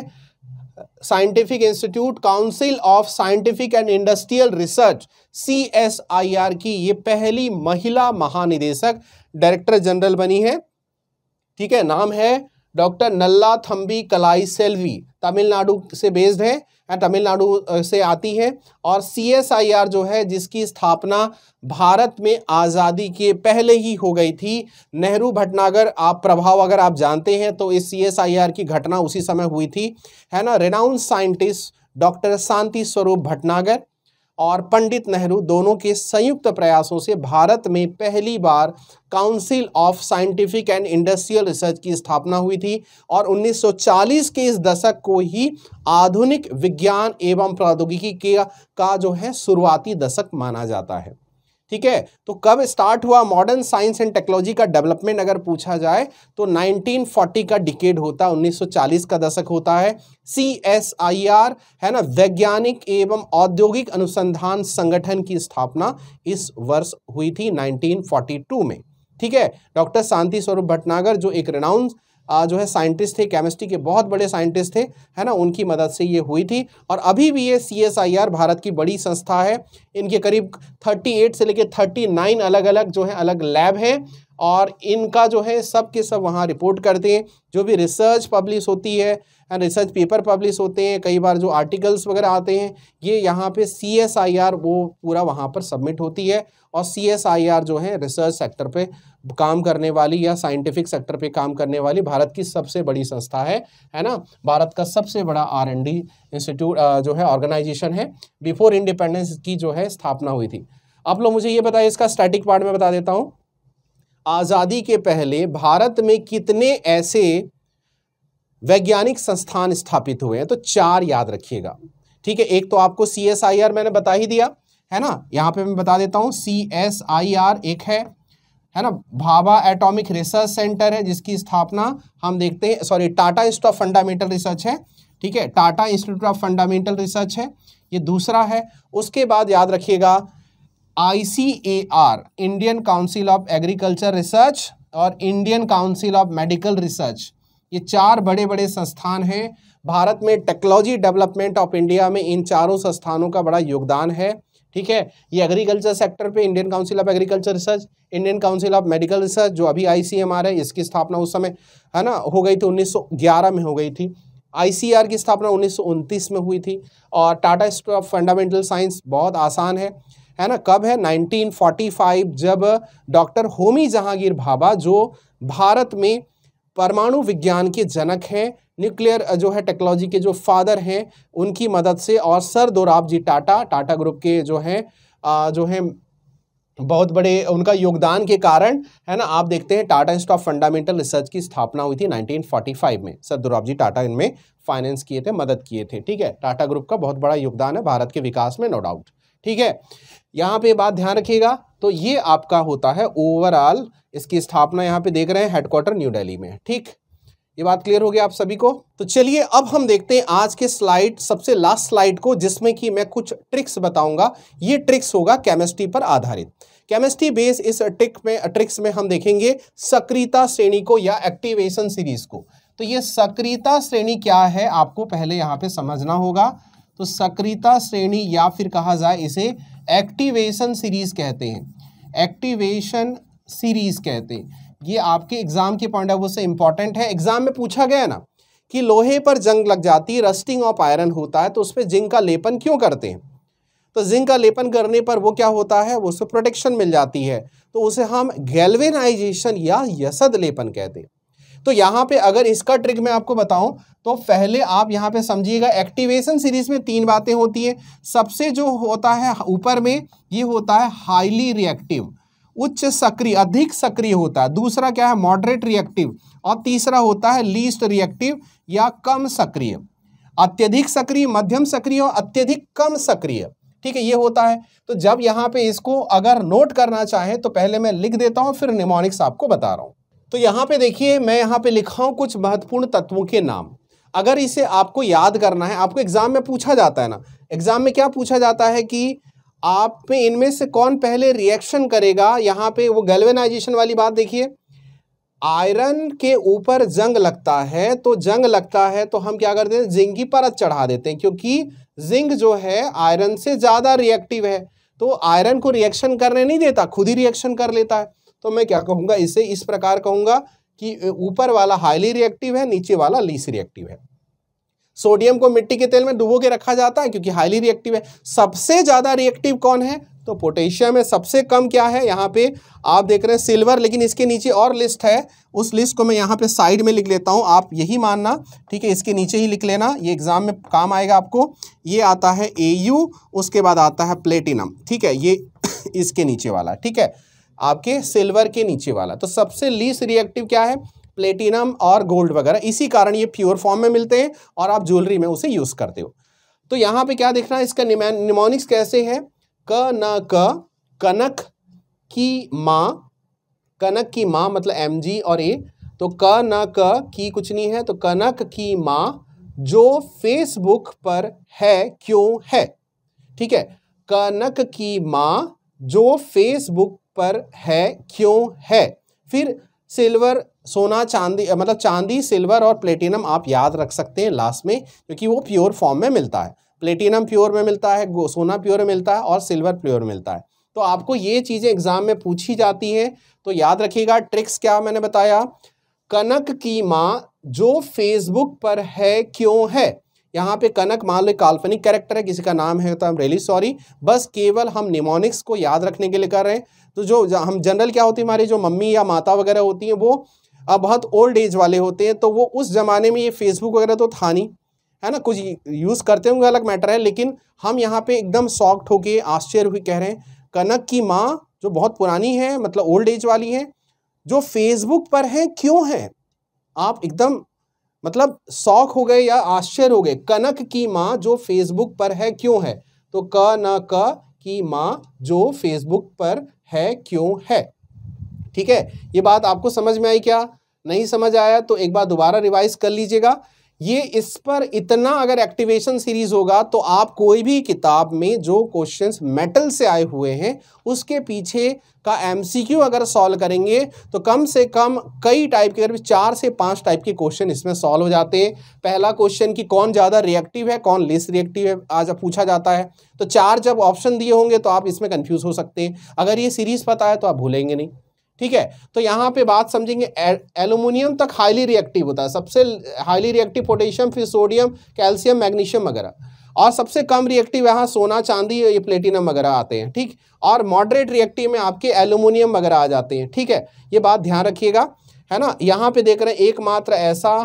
S1: scientific institute council of scientific and industrial research C S I R की ये पहली महिला महानिदेशक डायरेक्टर जनरल बनी है ठीक है नाम है डॉक्टर नल्ला थम्बी कलाई सेल्वी तमिलनाडु से बेस्ड है तमिलनाडु से आती है और सीएसआईआर जो है जिसकी स्थापना भारत में आज़ादी के पहले ही हो गई थी नेहरू भटनागर आप प्रभाव अगर आप जानते हैं तो इस सीएसआईआर की घटना उसी समय हुई थी है ना रेनाउंस साइंटिस्ट डॉक्टर शांति स्वरूप भटनागर और पंडित नेहरू दोनों के संयुक्त प्रयासों से भारत में पहली बार council of scientific and industrial research की स्थापना हुई थी और 1940 के इस दशक को ही आधुनिक विज्ञान एवं प्रौद्योगिकी का जो है शुरुआती दशक माना जाता है ठीक है तो कब स्टार्ट हुआ मॉडर्न साइंस एंड टेक्नोलॉजी का डेवलपमेंट अगर पूछा जाए तो 1940 का डिकेड होता है 1940 का दशक होता है सी एस आई आर है ना वैज्ञानिक एवं औद्योगिक अनुसंधान संगठन की स्थापना इस वर्ष हुई थी 1942 में ठीक है डॉक्टर शांति स्वरूप भटनागर जो एक रिनाउंस जो है साइंटिस्ट थे केमिस्ट्री के बहुत बड़े साइंटिस्ट थे है ना उनकी मदद से ये हुई थी और अभी भी ये सी भारत की बड़ी संस्था है इनके करीब 38 से लेकर 39 अलग अलग जो है अलग लैब हैं और इनका जो है सब के सब वहाँ रिपोर्ट करते हैं जो भी रिसर्च पब्लिश होती है एंड रिसर्च पेपर पब्लिश होते हैं कई बार जो आर्टिकल्स वगैरह आते हैं ये यहाँ पे सी एस आई आर वो पूरा वहाँ पर सबमिट होती है और सी एस आई आर जो है रिसर्च सेक्टर पे काम करने वाली या साइंटिफिक सेक्टर पे काम करने वाली भारत की सबसे बड़ी संस्था है है ना भारत का सबसे बड़ा आर एन डी इंस्टीट्यूट जो है ऑर्गेनाइजेशन है बिफोर इंडिपेंडेंस की जो है स्थापना हुई थी आप लोग मुझे ये बताइए इसका स्टैटिक पार्ट में बता देता हूँ आज़ादी के पहले भारत में कितने ऐसे वैज्ञानिक संस्थान स्थापित हुए हैं तो चार याद रखिएगा ठीक है एक तो आपको सी मैंने बता ही दिया है ना यहाँ पे मैं बता देता हूँ सी एक है है ना भाभा एटॉमिक रिसर्च सेंटर है जिसकी स्थापना हम देखते हैं sorry Tata institute of fundamental research है ठीक है Tata institute of fundamental research है ये दूसरा है उसके बाद याद रखिएगा I Indian council of agriculture research और Indian council of medical research ये चार बड़े बड़े संस्थान हैं भारत में टेक्नोलॉजी डेवलपमेंट ऑफ इंडिया में इन चारों संस्थानों का बड़ा योगदान है ठीक है ये एग्रीकल्चर सेक्टर पे Indian council of agriculture research Indian council of medical research जो अभी आईसीएमआर है इसकी स्थापना उस समय है ना हो गई थी 1911 में हो गई थी आईसीआर की स्थापना उन्नीस में हुई थी और Tata school of fundamental science बहुत आसान है है ना कब है 1945 जब डॉक्टर होमी जहांगीर भाभा जो भारत में परमाणु विज्ञान के जनक हैं न्यूक्लियर जो है टेक्नोलॉजी के जो फादर हैं उनकी मदद से और सर दोराब जी टाटा टाटा ग्रुप के जो हैं जो हैं बहुत बड़े उनका योगदान के कारण है ना आप देखते हैं Tata institute of fundamental research की स्थापना हुई थी 1945 में सर दुराब जी टाटा इनमें फाइनेंस किए थे मदद किए थे ठीक है टाटा ग्रुप का बहुत बड़ा योगदान है भारत के विकास में नो डाउट ठीक है यहाँ पे बात ध्यान रखिएगा तो ये आपका होता है ओवरऑल इसकी स्थापना यहाँ पे देख रहे हैं हेडक्वार्टर न्यू डेली में ठीक ये बात क्लियर हो गया आप सभी को तो चलिए अब हम देखते हैं आज के स्लाइड सबसे लास्ट स्लाइड को जिसमें कि मैं कुछ ट्रिक्स बताऊंगा ये ट्रिक्स होगा केमिस्ट्री पर आधारित केमिस्ट्री बेस इस ट्रिक में ट्रिक्स में हम देखेंगे सक्रियता श्रेणी को या एक्टिवेशन सीरीज को तो ये सक्रियता श्रेणी क्या है आपको पहले यहाँ पे समझना होगा तो सक्रियता श्रेणी या फिर कहा जाए इसे एक्टिवेशन सीरीज कहते हैं एक्टिवेशन सीरीज कहते हैं ये आपके एग्जाम के पॉइंट ऑफ व्यू से इंपॉर्टेंट है एग्जाम में पूछा गया ना कि लोहे पर जंग लग जाती है रस्टिंग ऑफ आयरन होता है तो उस पर जिंक का लेपन क्यों करते हैं तो जिंक का लेपन करने पर वो क्या होता है उससे प्रोटेक्शन मिल जाती है तो उसे हम गैल्वेनाइजेशन या यसद लेपन कहते हैं तो यहाँ पे अगर इसका ट्रिक मैं आपको बताऊं तो पहले आप यहाँ पे समझिएगा एक्टिवेशन सीरीज में तीन बातें होती हैं सबसे जो होता है ऊपर में ये होता है हाईली रिएक्टिव उच्च सक्रिय अधिक सक्रिय होता है दूसरा क्या है मॉडरेट रिएक्टिव और तीसरा होता है लीस्ट रिएक्टिव या कम सक्रिय अत्यधिक सक्रिय मध्यम सक्रिय और अत्यधिक कम सक्रिय ठीक है ये होता है तो जब यहाँ पे इसको अगर नोट करना चाहे तो पहले मैं लिख देता हूँ फिर निमोनिक्स आपको बता रहा हूँ तो यहाँ पे देखिए मैं यहाँ पे लिखा हूँ कुछ महत्वपूर्ण तत्वों के नाम अगर इसे आपको याद करना है आपको एग्जाम में पूछा जाता है ना एग्जाम में क्या पूछा जाता है कि आप में इनमें से कौन पहले रिएक्शन करेगा यहाँ पे वो गैल्वेनाइजेशन वाली बात देखिए आयरन के ऊपर जंग लगता है तो जंग लगता है तो हम क्या करते हैं जिंक की परत चढ़ा देते हैं क्योंकि जिंक जो है आयरन से ज़्यादा रिएक्टिव है तो आयरन को रिएक्शन करने नहीं देता खुद ही रिएक्शन कर लेता है तो मैं क्या कहूँगा इसे इस प्रकार कहूँगा कि ऊपर वाला हाईली रिएक्टिव है नीचे वाला लीस रिएक्टिव है सोडियम को मिट्टी के तेल में डुबो के रखा जाता है क्योंकि हाईली रिएक्टिव है सबसे ज़्यादा रिएक्टिव कौन है तो पोटेशियम है सबसे कम क्या है यहाँ पे आप देख रहे हैं सिल्वर लेकिन इसके नीचे और लिस्ट है उस लिस्ट को मैं यहाँ पे साइड में लिख लेता हूँ आप यही मानना ठीक है इसके नीचे ही लिख लेना ये एग्ज़ाम में काम आएगा आपको ये आता है ए उसके बाद आता है प्लेटिनम ठीक है ये *coughs* इसके नीचे वाला ठीक है आपके सिल्वर के नीचे वाला तो सबसे लीस रिएक्टिव क्या है प्लेटिनम और गोल्ड वगैरह इसी कारण ये प्योर फॉर्म में मिलते हैं और आप ज्वेलरी में उसे यूज़ करते हो तो यहाँ पे क्या देखना है इसका निमोनिक्स कैसे है क न क कनक की माँ कनक की माँ मतलब एम जी और ए तो क न क की कुछ नहीं है तो कनक की माँ जो फेसबुक पर है क्यों है ठीक है कनक की माँ जो फेसबुक पर है क्यों है फिर सिल्वर सोना चांदी मतलब चांदी सिल्वर और प्लेटिनम आप याद रख सकते हैं लास्ट में क्योंकि वो प्योर फॉर्म में मिलता है प्लेटिनम प्योर में मिलता है सोना प्योर में मिलता है और सिल्वर प्योर मिलता है तो आपको ये चीज़ें एग्जाम में पूछी जाती हैं तो याद रखिएगा ट्रिक्स क्या मैंने बताया कनक की माँ जो फेसबुक पर है क्यों है यहाँ पे कनक मान लो काल्पनिक कैरेक्टर है किसी का नाम है तो हम रेली सॉरी बस केवल हम निमोनिक्स को याद रखने के लिए कर रहे हैं तो जो हम जनरल क्या होती है हमारी जो मम्मी या माता वगैरह होती हैं वो अब बहुत ओल्ड एज वाले होते हैं तो वो उस ज़माने में ये फेसबुक वगैरह तो था नहीं है ना कुछ यूज़ करते होंगे अलग मैटर है लेकिन हम यहाँ पे एकदम सॉफ्ट होके आश्चर्य हुई कह रहे हैं कनक की माँ जो बहुत पुरानी है मतलब ओल्ड एज वाली है जो फेसबुक पर है क्यों है आप एकदम मतलब शौक हो गए या आश्चर्य हो गए कनक की माँ जो फेसबुक पर है क्यों है तो क न क की माँ जो फेसबुक पर है क्यों है ठीक है ये बात आपको समझ में आई क्या नहीं समझ आया तो एक बार दोबारा रिवाइज कर लीजिएगा ये इस पर इतना अगर एक्टिवेशन सीरीज होगा तो आप कोई भी किताब में जो क्वेश्चंस मेटल से आए हुए हैं उसके पीछे का एमसीक्यू अगर सॉल्व करेंगे तो कम से कम कई टाइप के अगर चार से पांच टाइप के क्वेश्चन इसमें सॉल्व हो जाते हैं पहला क्वेश्चन कि कौन ज़्यादा रिएक्टिव है कौन लेस रिएक्टिव है आज पूछा जाता है तो चार जब ऑप्शन दिए होंगे तो आप इसमें कन्फ्यूज़ हो सकते हैं अगर ये सीरीज़ पता है तो आप भूलेंगे नहीं ठीक है तो यहाँ पे बात समझेंगे एलुमिनियम तक हाईली रिएक्टिव होता है सबसे हाईली रिएक्टिव पोटेशियम फिर सोडियम कैल्शियम मैग्नीशियम वगैरह और सबसे कम रिएक्टिव यहाँ सोना चांदी ये प्लेटिनम वगैरह आते हैं ठीक और मॉडरेट रिएक्टिव में आपके एल्यूमिनियम वगैरह आ जाते हैं ठीक है ये बात ध्यान रखिएगा है ना यहाँ पे देख रहे हैं एकमात्र ऐसा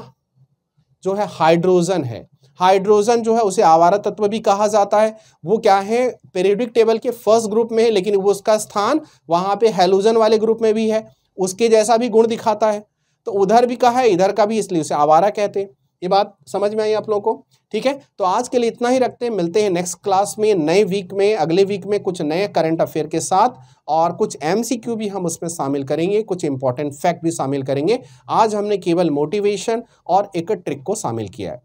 S1: जो है हाइड्रोजन है हाइड्रोजन जो है उसे आवारा तत्व भी कहा जाता है वो क्या है पेरियोडिक टेबल के फर्स्ट ग्रुप में है लेकिन वो उसका स्थान वहाँ पे हेलोजन वाले ग्रुप में भी है उसके जैसा भी गुण दिखाता है तो उधर भी कहा है इधर का भी इसलिए उसे आवारा कहते हैं ये बात समझ में आई आप लोगों को ठीक है तो आज के लिए इतना ही रखते हैं मिलते हैं नेक्स्ट क्लास में नए वीक में अगले वीक में कुछ नए करंट अफेयर के साथ और कुछ एमसीक्यू भी हम उसमें शामिल करेंगे कुछ इंपॉर्टेंट फैक्ट भी शामिल करेंगे आज हमने केवल मोटिवेशन और एक ट्रिक को शामिल किया है